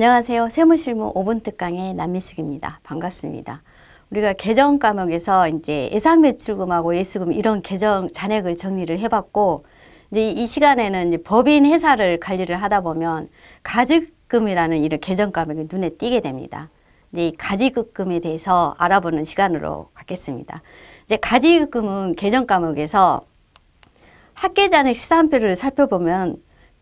안녕하세요. 세무실무 5분 특강의 남미숙입니다. 반갑습니다. 우리가 계정 과목에서 이제 예상 매출금하고 예수금 이런 계정 잔액을 정리를 해봤고 이제 이 시간에는 이제 법인 회사를 관리를 하다 보면 가지금이라는 이런 계정 과목이 눈에 띄게 됩니다. 이제 가지금에 대해서 알아보는 시간으로 갖겠습니다. 이제 가지금은 계정 과목에서 학계잔액 시산표를 살펴보면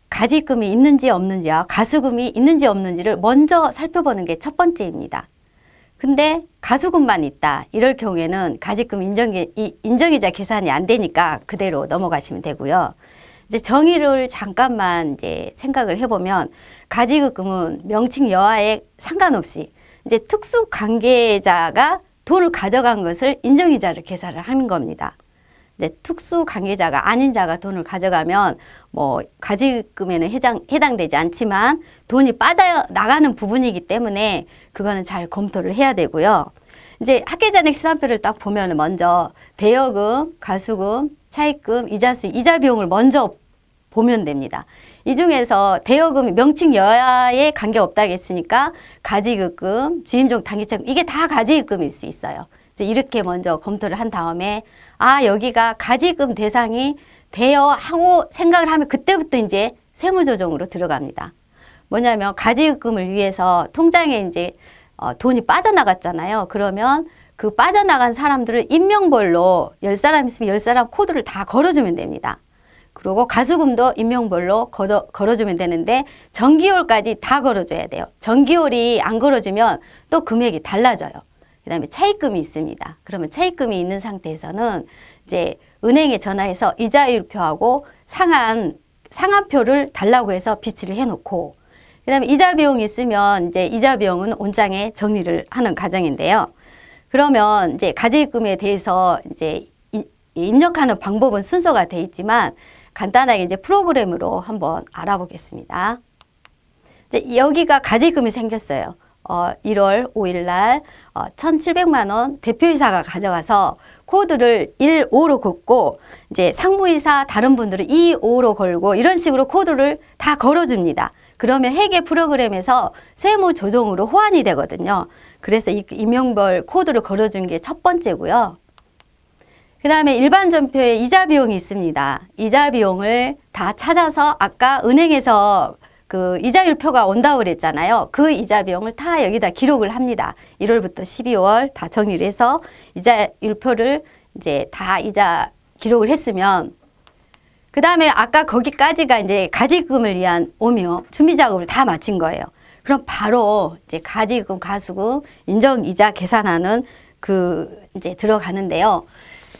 가지금이 있는지 없는지와 가수금이 있는지 없는지를 먼저 살펴보는 게 첫 번째입니다. 근데 가수금만 있다 이럴 경우에는 가지금 인정, 인정이자 계산이 안 되니까 그대로 넘어가시면 되고요. 이제 정의를 잠깐만 이제 생각을 해보면 가지금은 명칭 여하에 상관없이 이제 특수 관계자가 돈을 가져간 것을 인정이자를 계산을 하는 겁니다. 이제 특수 관계자가 아닌 자가 돈을 가져가면 뭐 가지금에는 해당, 해당되지 않지만 돈이 빠져 나가는 부분이기 때문에 그거는 잘 검토를 해야 되고요. 이제 학계잔액 시산표를 딱 보면 먼저 대여금, 가수금, 차입금, 이자수, 이자 비용을 먼저 보면 됩니다. 이 중에서 대여금 이 명칭 여야에관계없다 했으니까 가지급금, 주임종 당기금 이게 다 가지급금일 수 있어요. 이렇게 먼저 검토를 한 다음에 아 여기가 가지금 대상이 되어 하고 생각을 하면 그때부터 이제 세무조정으로 들어갑니다. 뭐냐면 가지금을 위해서 통장에 이제 어, 돈이 빠져나갔잖아요. 그러면 그 빠져나간 사람들을 인명벌로 열사람 있으면 열사람 코드를 다 걸어주면 됩니다. 그리고 가수금도 인명벌로 걸어, 걸어주면 되는데 정기월까지 다 걸어줘야 돼요. 정기월이 안 걸어주면 또 금액이 달라져요. 그 다음에 차입금이 있습니다. 그러면 차입금이 있는 상태에서는 이제 은행에 전화해서 이자율표하고 상한, 상한표를 달라고 해서 비치를 해놓고 그 다음에 이자 비용이 있으면 이제 이자 비용은 온장에 정리를 하는 과정인데요. 그러면 이제 가지금에 대해서 이제 입력하는 방법은 순서가 돼 있지만 간단하게 이제 프로그램으로 한번 알아보겠습니다. 이제 여기가 가지금이 생겼어요. 어, 1월 5일 날 어, 1,700만 원 대표이사가 가져가서 코드를 15로 걷고 이제 상무이사 다른 분들은 25로 걸고 이런 식으로 코드를 다 걸어줍니다. 그러면 회계 프로그램에서 세무 조정으로 호환이 되거든요. 그래서 이임명별 코드를 걸어준 게 첫 번째고요. 그 다음에 일반 전표에 이자 비용이 있습니다. 이자 비용을 다 찾아서 아까 은행에서 그 이자율표가 온다고 그랬잖아요. 그 이자 비용을 다 여기다 기록을 합니다. 1월부터 12월 다 정리를 해서 이자율표를 이제 다 이자 기록을 했으면 그 다음에 아까 거기까지가 이제 가지금을 위한 오묘 준비 작업을 다 마친 거예요. 그럼 바로 이제 가지금, 가수금, 인정이자 계산하는 그 이제 들어가는데요.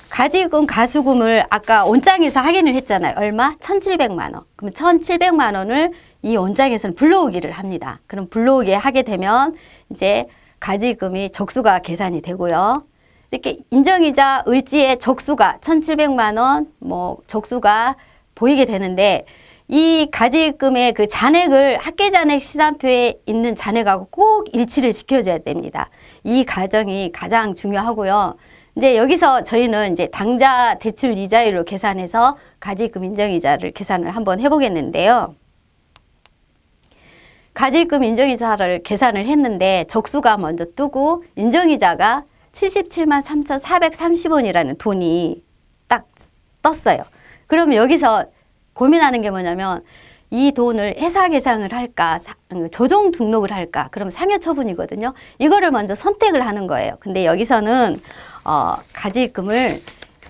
가지금 가수금을 아까 원장에서 확인을 했잖아요. 얼마? 천칠백만 원. 그럼 천칠백만 원을 이 원장에서는 불러오기를 합니다. 그럼 불러오게 하게 되면 이제 가지금이 적수가 계산이 되고요. 이렇게 인정이자 을지의 적수가 1 7 0 0만 원, 뭐 적수가 보이게 되는데 이 가지금의 그 잔액을 학계 잔액 시산표에 있는 잔액하고 꼭 일치를 시켜줘야 됩니다. 이 과정이 가장 중요하고요. 이제 여기서 저희는 이제 당자 대출 이자율로 계산해서 가지금 인정이자를 계산을 한번 해보겠는데요. 가지금 인정이자를 계산을 했는데 적수가 먼저 뜨고 인정이자가 77만 3,430원이라는 돈이 딱 떴어요. 그럼 여기서 고민하는 게 뭐냐면 이 돈을 회사 계상을 할까 음, 조정 등록을 할까 그럼 상해 처분이거든요. 이거를 먼저 선택을 하는 거예요. 근데 여기서는 어, 가지금을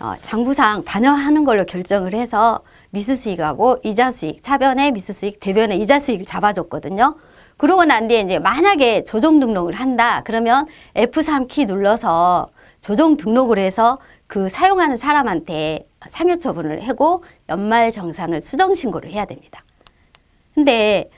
어, 장부상 반영하는 걸로 결정을 해서 미수수익하고 이자수익, 차변의 미수수익, 대변의 이자수익을 잡아줬거든요. 그러고 난 뒤에 이제 만약에 조정 등록을 한다. 그러면 F3키 눌러서 조정 등록을 해서 그 사용하는 사람한테 상여 처분을 하고 연말 정산을 수정 신고를 해야 됩니다. 근데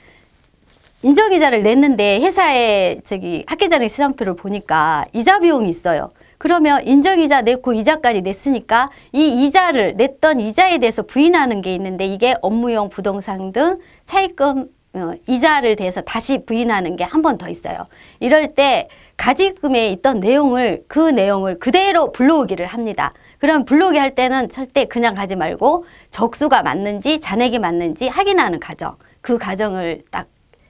인적이자를 냈는데 회사에 저기 학계자료 시상표를 보니까 이자 비용이 있어요. 그러면 인정이자 냈고 이자까지 냈으니까 이 이자를 냈던 이자에 대해서 부인하는 게 있는데 이게 업무용 부동산 등 차입금 어, 이자를 대해서 다시 부인하는 게 한 번 더 있어요. 이럴 때 가지금에 있던 내용을 그 내용을 그대로 불러오기를 합니다. 그럼 불러오기 할 때는 절대 그냥 가지 말고 적수가 맞는지 잔액이 맞는지 확인하는 과정 그 과정을 딱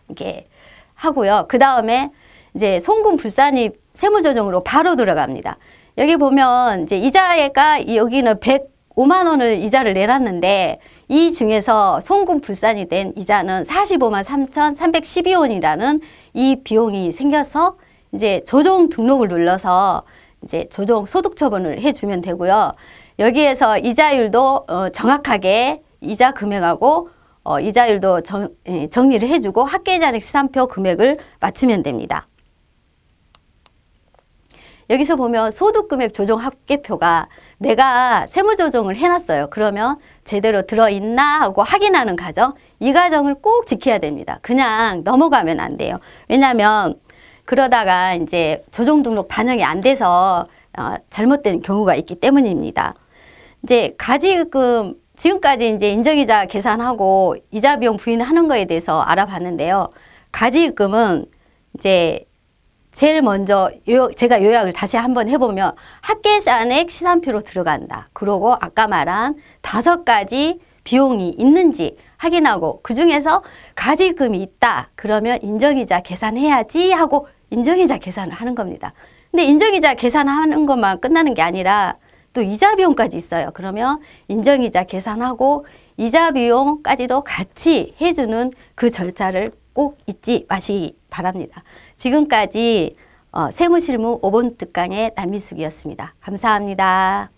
이렇게 하고요. 그 다음에 이제 송금 불산입 세무조정으로 바로 들어갑니다. 여기 보면 이제 이자가 여기는 105만 원을 이자를 내놨는데 이 중에서 송금 불산이 된 이자는 45만 3,312원이라는 이 비용이 생겨서 이제 조정 등록을 눌러서 이제 조정 소득 처분을 해주면 되고요. 여기에서 이자율도 어, 정확하게 이자 금액하고 어, 이자율도 정, 예, 정리를 해주고 학계자립 시산표 금액을 맞추면 됩니다. 여기서 보면 소득금액 조정 합계표가 내가 세무조정을 해놨어요. 그러면 제대로 들어있나 하고 확인하는 과정 이 과정을 꼭 지켜야 됩니다. 그냥 넘어가면 안 돼요. 왜냐하면 그러다가 이제 조정 등록 반영이 안 돼서 어, 잘못된 경우가 있기 때문입니다. 이제 가지금 지금까지 이제 인정이자 계산하고 이자 비용 부인하는 거에 대해서 알아봤는데요. 가지금은 이제 제일 먼저 요약, 제가 요약을 다시 한번 해보면 합계잔액 시산표로 들어간다. 그러고 아까 말한 다섯 가지 비용이 있는지 확인하고 그중에서 가지금이 있다. 그러면 인정이자 계산해야지 하고 인정이자 계산을 하는 겁니다. 근데 인정이자 계산하는 것만 끝나는 게 아니라 또 이자 비용까지 있어요. 그러면 인정이자 계산하고 이자 비용까지도 같이 해주는 그 절차를 꼭 잊지 마시기 바랍니다. 지금까지 어, 세무실무 5번 특강의 남미숙이었습니다. 감사합니다.